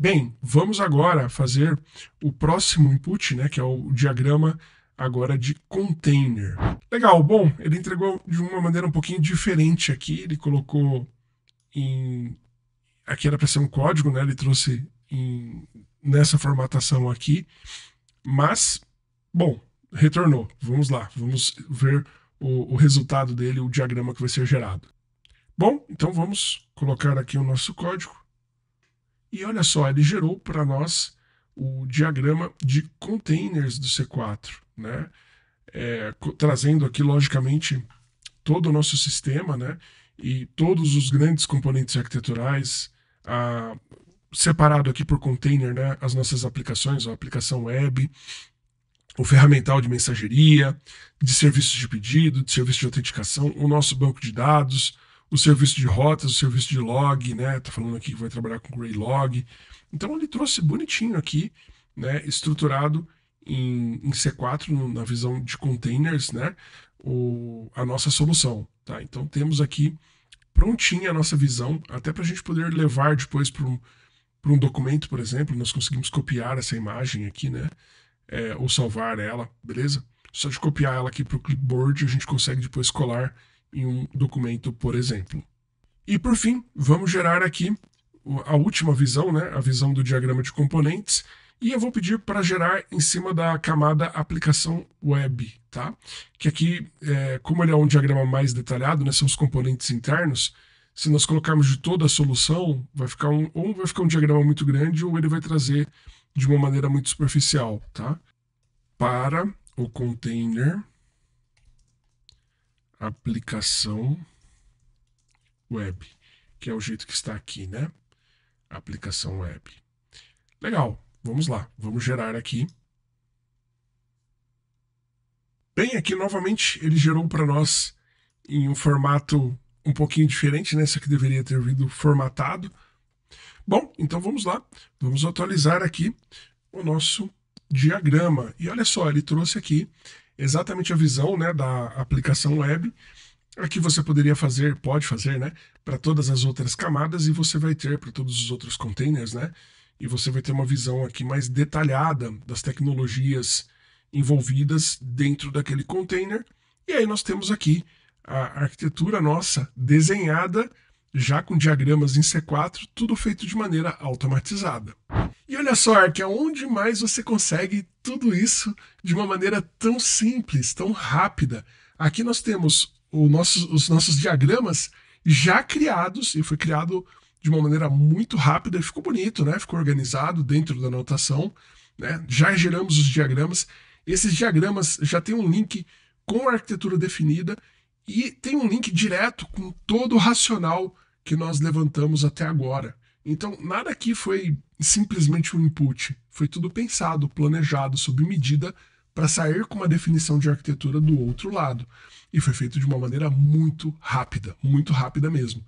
Bem, vamos agora fazer o próximo input, né, que é o diagrama agora de container. Legal, bom, ele entregou de uma maneira um pouquinho diferente aqui, ele colocou em... Aqui era para ser um código, né, ele trouxe em... nessa formatação aqui, mas, bom, retornou. Vamos lá, vamos ver o, o resultado dele, o diagrama que vai ser gerado. Bom, então vamos colocar aqui o nosso código e olha só, ele gerou para nós o diagrama de containers do C4, né? É, trazendo aqui, logicamente, todo o nosso sistema, né? E todos os grandes componentes arquiteturais, separado aqui por container, né? As nossas aplicações, a aplicação web, o ferramental de mensageria, de serviços de pedido, de serviço de autenticação, o nosso banco de dados, o serviço de rotas, o serviço de log, né? Tá falando aqui que vai trabalhar com Gray Log. Então ele trouxe bonitinho aqui, né? Estruturado em, em C4 no, na visão de containers, né? O, a nossa solução, tá? Então temos aqui prontinha a nossa visão, até para a gente poder levar depois para um, pra um documento, por exemplo, nós conseguimos copiar essa imagem aqui, né? É, ou salvar ela, beleza? Só de copiar ela aqui para o clipboard, a gente consegue depois colar em um documento, por exemplo. E por fim, vamos gerar aqui a última visão, né, a visão do diagrama de componentes, e eu vou pedir para gerar em cima da camada aplicação web, tá? Que aqui, é, como ele é um diagrama mais detalhado, né, são os componentes internos, se nós colocarmos de toda a solução, vai ficar um, ou vai ficar um diagrama muito grande ou ele vai trazer de uma maneira muito superficial, tá? Para o container aplicação web, que é o jeito que está aqui, né? Aplicação web. Legal, vamos lá, vamos gerar aqui. Bem, aqui novamente ele gerou para nós em um formato um pouquinho diferente, né? Isso que deveria ter vindo formatado. Bom, então vamos lá, vamos atualizar aqui o nosso diagrama. E olha só, ele trouxe aqui exatamente a visão né, da aplicação web, é que você poderia fazer, pode fazer, né, para todas as outras camadas e você vai ter para todos os outros containers, né, e você vai ter uma visão aqui mais detalhada das tecnologias envolvidas dentro daquele container. E aí nós temos aqui a arquitetura nossa desenhada já com diagramas em C4, tudo feito de maneira automatizada. E olha só, Ark, aonde mais você consegue tudo isso de uma maneira tão simples, tão rápida? Aqui nós temos nosso, os nossos diagramas já criados, e foi criado de uma maneira muito rápida, ficou bonito, né? Ficou organizado dentro da anotação, né? Já geramos os diagramas. Esses diagramas já tem um link com a arquitetura definida e tem um link direto com todo o racional que nós levantamos até agora. Então, nada aqui foi simplesmente um input, foi tudo pensado, planejado, sob medida, para sair com uma definição de arquitetura do outro lado. E foi feito de uma maneira muito rápida, muito rápida mesmo.